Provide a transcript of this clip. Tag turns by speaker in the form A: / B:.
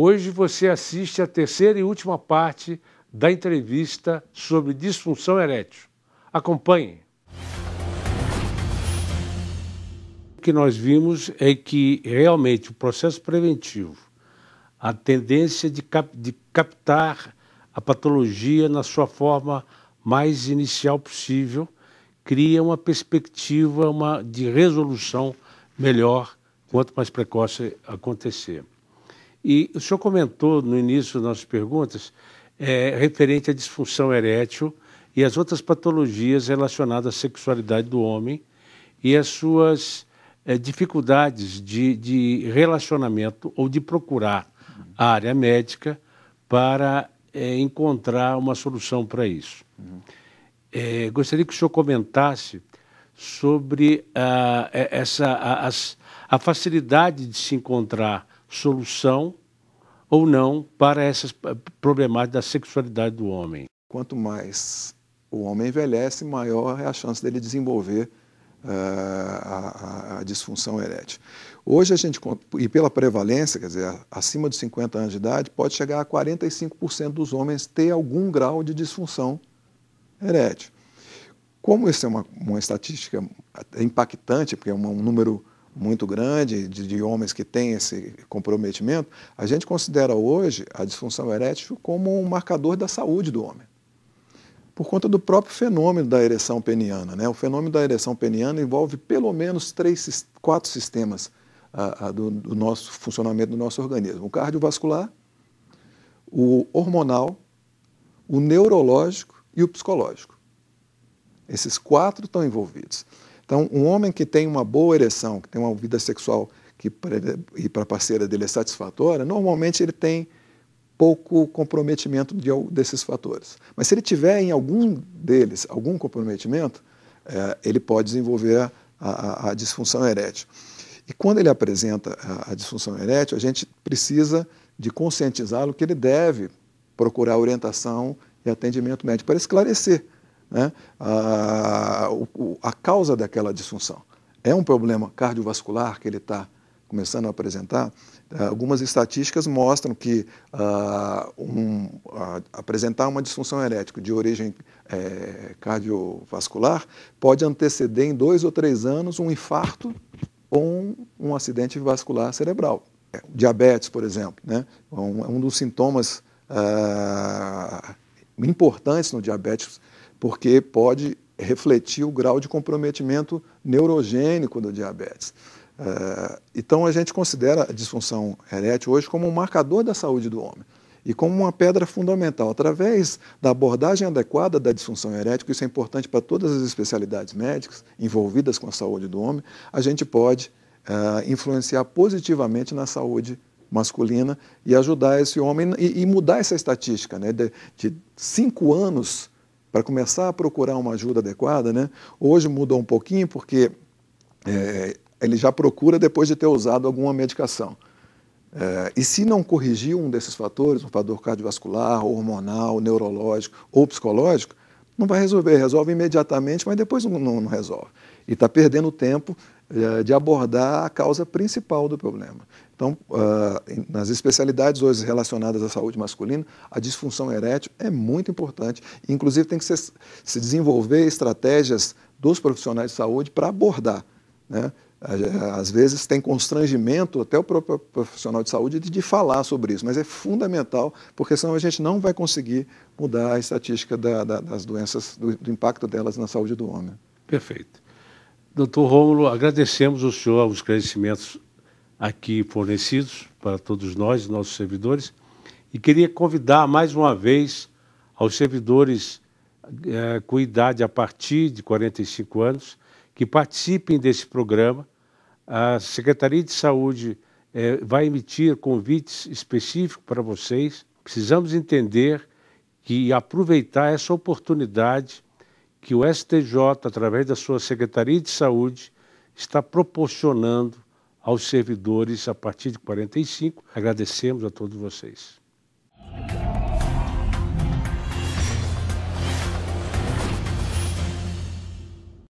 A: Hoje você assiste a terceira e última parte da entrevista sobre disfunção erétil. Acompanhe. O que nós vimos é que realmente o processo preventivo, a tendência de, cap de captar a patologia na sua forma mais inicial possível, cria uma perspectiva uma, de resolução melhor quanto mais precoce acontecer. E o senhor comentou no início das nossas perguntas é, referente à disfunção erétil e às outras patologias relacionadas à sexualidade do homem e às suas é, dificuldades de, de, relacionamento ou de procurar uhum. a área médica para é, encontrar uma solução para isso. Uhum. É, gostaria que o senhor comentasse sobre é, essa, a, a facilidade de se encontrar solução ou não para essas
B: problemáticas da sexualidade do homem. Quanto mais o homem envelhece, maior é a chance dele desenvolver uh, a, a, disfunção erétil. Hoje a gente, e pela prevalência, quer dizer, acima de 50 anos de idade, pode chegar a 45% dos homens ter algum grau de disfunção erétil. Como isso é uma, uma estatística é impactante, porque é um, um número muito grande de, de, homens que têm esse comprometimento, a gente considera hoje a disfunção erétil como um marcador da saúde do homem. Por conta do próprio fenômeno da ereção peniana. Né? O fenômeno da ereção peniana envolve pelo menos três, quatro sistemas a, a, do, do nosso funcionamento do nosso organismo: o cardiovascular, o hormonal, o neurológico e o psicológico. Esses quatro estão envolvidos. Então, um homem que tem uma boa ereção, que tem uma vida sexual que para a parceira dele é satisfatória, normalmente ele tem pouco comprometimento de, desses fatores. Mas se ele tiver em algum deles algum comprometimento, é, ele pode desenvolver a, a, a, disfunção erétil. E quando ele apresenta a, a disfunção erétil, a gente precisa de conscientizá-lo que ele deve procurar orientação e atendimento médico para esclarecer né, a, a causa daquela disfunção. É um problema cardiovascular que ele está começando a apresentar, é, algumas estatísticas mostram que uh, um, uh, apresentar uma disfunção erétil de origem é, cardiovascular pode anteceder em dois ou três anos um infarto ou um, um acidente vascular cerebral. É, diabetes, por exemplo, né? um, um dos sintomas uh, importantes no diabetes porque pode refletir o grau de comprometimento neurogênico do diabetes. É, então, a gente considera a disfunção erétil hoje como um marcador da saúde do homem e como uma pedra fundamental. Através da abordagem adequada da disfunção erétil, isso é importante para todas as especialidades médicas envolvidas com a saúde do homem, a gente pode é, influenciar positivamente na saúde masculina e ajudar esse homem e, e mudar essa estatística né, de, de cinco anos para começar a procurar uma ajuda adequada, né? Hoje mudou um pouquinho porque é, ele já procura depois de ter usado alguma medicação. É, e se não corrigir um desses fatores, um fator cardiovascular, hormonal, neurológico ou psicológico, não vai resolver. Resolve imediatamente, mas depois não, não, não resolve. E está perdendo tempo eh, de abordar a causa principal do problema. Então, uh, nas especialidades hoje relacionadas à saúde masculina, a disfunção erétil é muito importante. Inclusive, tem que ser, se desenvolver estratégias dos profissionais de saúde para abordar. Né? Às vezes tem constrangimento até o próprio profissional de saúde de falar sobre isso, mas é fundamental, porque senão a gente não vai conseguir mudar a estatística da, da, das doenças, do, do, impacto delas na saúde do homem.
A: Perfeito. Doutor Rômulo, agradecemos o senhor os conhecimentos aqui fornecidos para todos nós, nossos servidores, e queria convidar mais uma vez aos servidores eh, com idade a partir de 45 anos que participem desse programa. A Secretaria de Saúde é, vai emitir convites específicos para vocês. Precisamos entender que aproveitar essa oportunidade que o STJ, através da sua Secretaria de Saúde, está proporcionando aos servidores a partir de 45. Agradecemos a todos vocês.